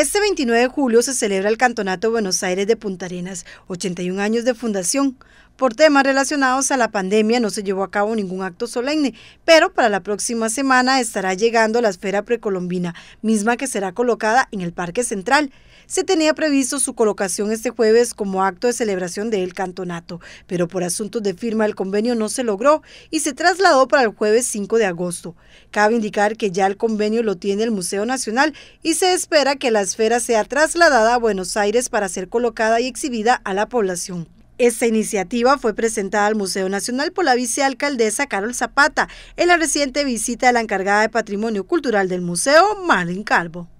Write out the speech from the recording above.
Este 29 de julio se celebra el Cantonato Buenos Aires de Punta Arenas, 81 años de fundación. Por temas relacionados a la pandemia no se llevó a cabo ningún acto solemne, pero para la próxima semana estará llegando la esfera precolombina, misma que será colocada en el Parque Central. Se tenía previsto su colocación este jueves como acto de celebración del cantonato, pero por asuntos de firma el convenio no se logró y se trasladó para el jueves 5 de agosto. Cabe indicar que ya el convenio lo tiene el Museo Nacional y se espera que la esfera sea trasladada a Buenos Aires para ser colocada y exhibida a la población. Esta iniciativa fue presentada al Museo Nacional por la vicealcaldesa Carol Zapata en la reciente visita de la encargada de Patrimonio Cultural del museo, Marlene Calvo.